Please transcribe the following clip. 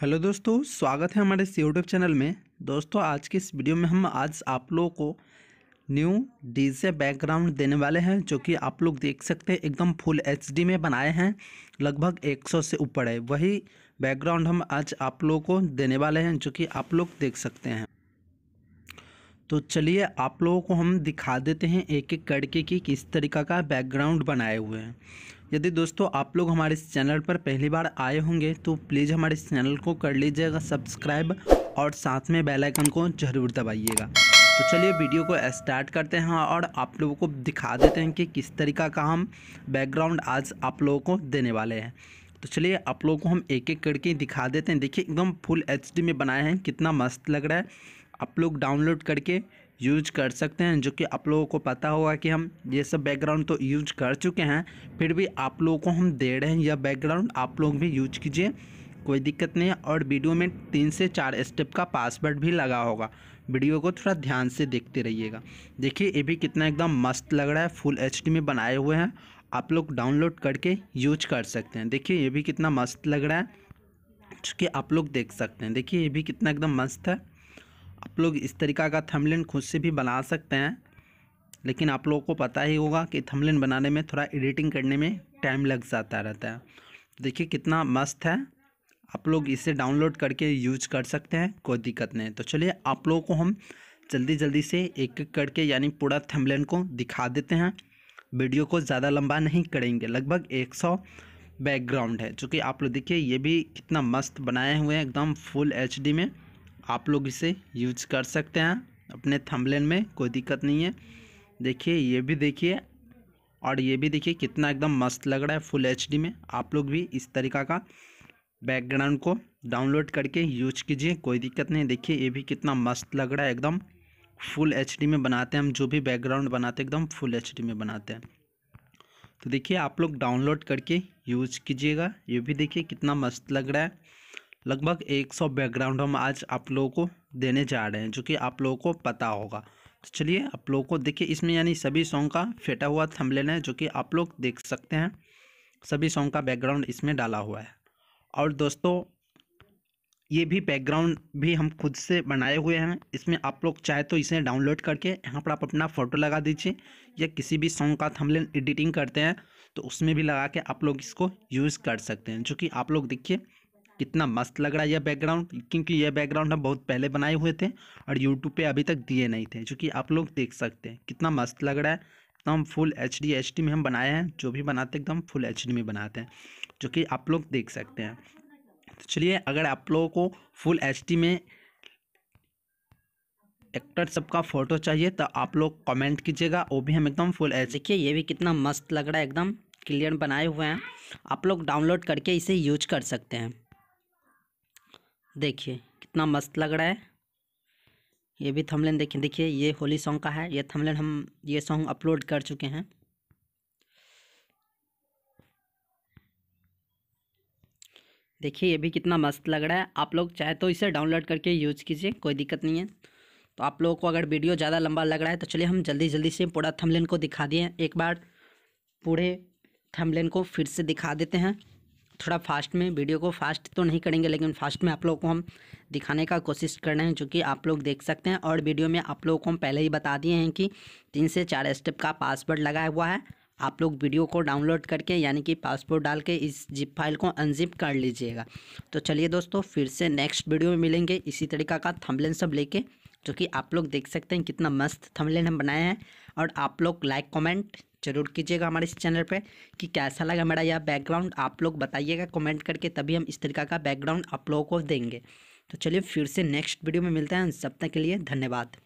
hello दोस्तों स्वागत है हमारे इस यूट्यूब चैनल में दोस्तों आज की इस वीडियो में हम आज आप लोगों को न्यू डीजे बैकग्राउंड देने वाले हैं जो कि आप लोग देख सकते हैं एकदम फुल एचडी में बनाए हैं लगभग 100 से ऊपर है वही बैकग्राउंड हम आज आप लोगों को देने वाले हैं जो कि आप लोग देख सकते हैं तो चलिए आप लोगों को हम दिखा देते हैं एक एक करके कि किस तरीका का बैकग्राउंड बनाए हुए हैं यदि दोस्तों आप लोग हमारे चैनल पर पहली बार आए होंगे तो प्लीज़ हमारे चैनल को कर लीजिएगा सब्सक्राइब और साथ में बेल आइकन को ज़रूर दबाइएगा तो चलिए वीडियो को स्टार्ट करते हैं और आप लोगों को दिखा देते हैं कि किस तरीका का हम बैकग्राउंड आज आप लोगों को देने वाले हैं तो चलिए आप लोगों को हम एक एक करके दिखा देते हैं देखिए एकदम फुल एच में बनाए हैं कितना मस्त लग रहा है आप लोग डाउनलोड करके यूज कर सकते हैं जो कि आप लोगों को पता होगा कि हम ये सब बैकग्राउंड तो यूज कर चुके हैं फिर भी आप लोगों को हम दे रहे हैं यह बैकग्राउंड आप लोग भी यूज कीजिए कोई दिक्कत नहीं है और वीडियो में तीन से चार स्टेप का पासवर्ड भी लगा होगा वीडियो को थोड़ा ध्यान से देखते रहिएगा देखिए ये भी कितना एकदम मस्त लग रहा है फुल एच में बनाए हुए हैं आप लोग डाउनलोड करके यूज कर सकते हैं देखिए ये भी कितना मस्त लग रहा है चूँकि आप लोग देख सकते हैं देखिए ये भी कितना एकदम मस्त है आप लोग इस तरीका का थमलिन खुद से भी बना सकते हैं लेकिन आप लोगों को पता ही होगा कि थमलिन बनाने में थोड़ा एडिटिंग करने में टाइम लग जाता रहता है देखिए कितना मस्त है आप लोग इसे डाउनलोड करके यूज कर सकते हैं कोई दिक्कत नहीं तो चलिए आप लोगों को हम जल्दी जल्दी से एक एक करके यानी पूरा थमलिन को दिखा देते हैं वीडियो को ज़्यादा लंबा नहीं करेंगे लगभग सौ बैकग्राउंड है चूँकि आप लोग देखिए ये भी कितना मस्त बनाए हुए हैं एकदम फुल एच में आप लोग इसे यूज कर सकते हैं अपने थंबलेन में कोई दिक्कत नहीं है देखिए ये भी देखिए और ये भी देखिए कितना एकदम मस्त लग रहा है फुल एच में आप लोग भी इस तरीका का बैकग्राउंड को डाउनलोड करके यूज कीजिए कोई दिक्कत नहीं देखिए ये भी कितना मस्त लग रहा है एकदम फुल एच में बनाते हैं हम जो भी बैकग्राउंड बनाते हैं एकदम फुल एच में बनाते हैं तो देखिए आप लोग डाउनलोड करके यूज कीजिएगा ये भी देखिए कितना मस्त लग रहा है लगभग 100 बैकग्राउंड हम आज आप लोगों को देने जा रहे हैं जो कि आप लोगों को पता होगा तो चलिए आप लोगों को देखिए इसमें यानी सभी सॉन्ग का फेटा हुआ थम लेना है जो कि आप लोग देख सकते हैं सभी सॉन्ग का बैकग्राउंड इसमें डाला हुआ है और दोस्तों ये भी बैकग्राउंड भी हम खुद से बनाए हुए हैं इसमें आप लोग चाहे तो इसे डाउनलोड करके यहाँ पर आप अपना फ़ोटो लगा दीजिए या किसी भी सॉन्ग का थम एडिटिंग करते हैं तो उसमें भी लगा के आप लोग इसको यूज़ कर सकते हैं जो कि आप लोग देखिए कितना मस्त लग रहा है यह बैकग्राउंड क्योंकि यह बैकग्राउंड हम बहुत पहले बनाए हुए थे और यूट्यूब पे अभी तक दिए नहीं थे जो कि आप लोग देख सकते हैं कितना मस्त लग रहा है एकदम full H D H D में हम बनाए हैं जो भी बनाते एकदम फुल एच डी में बनाते हैं जो कि आप लोग देख सकते हैं तो चलिए अगर आप लोगों को फुल एच डी में एक्टर सबका फ़ोटो चाहिए तो आप लोग कमेंट कीजिएगा वो भी हम एकदम फुल एच देखिए ये भी कितना मस्त लग रहा है एकदम क्लियर बनाए हुए हैं आप लोग डाउनलोड करके इसे यूज कर सकते हैं देखिए कितना मस्त लग रहा है ये भी थमलेन देखिए देखिए ये होली सॉन्ग का है ये थमलेन हम ये सॉन्ग अपलोड कर चुके हैं देखिए ये भी कितना मस्त लग रहा है आप लोग चाहे तो इसे डाउनलोड करके यूज कीजिए कोई दिक्कत नहीं है तो आप लोगों को अगर वीडियो ज़्यादा लंबा लग रहा है तो चलिए हम जल्दी जल्दी से पूरा थमलेन को दिखा दिए एक बार पूरे थमलेन को फिर से दिखा देते हैं थोड़ा फास्ट में वीडियो को फास्ट तो नहीं करेंगे लेकिन फास्ट में आप लोगों को हम दिखाने का कोशिश कर रहे हैं जो कि आप लोग देख सकते हैं और वीडियो में आप लोगों को हम पहले ही बता दिए हैं कि तीन से चार स्टेप का पासवर्ड लगाया हुआ है आप लोग वीडियो को डाउनलोड करके यानी कि पासपोर्ट डाल के इस जिप फाइल को अनजिप कर लीजिएगा तो चलिए दोस्तों फिर से नेक्स्ट वीडियो में मिलेंगे इसी तरीका का थम्बलेन सब लेके जो कि आप लोग देख सकते हैं कितना मस्त थंबलेन हम बनाए हैं और आप लोग लाइक कमेंट जरूर कीजिएगा हमारे इस चैनल पे कि कैसा लगा मेरा यह बैकग्राउंड आप लोग बताइएगा कमेंट करके तभी हम इस तरीके का बैकग्राउंड आप लोगों को देंगे तो चलिए फिर से नेक्स्ट वीडियो में मिलते हैं सब तक के लिए धन्यवाद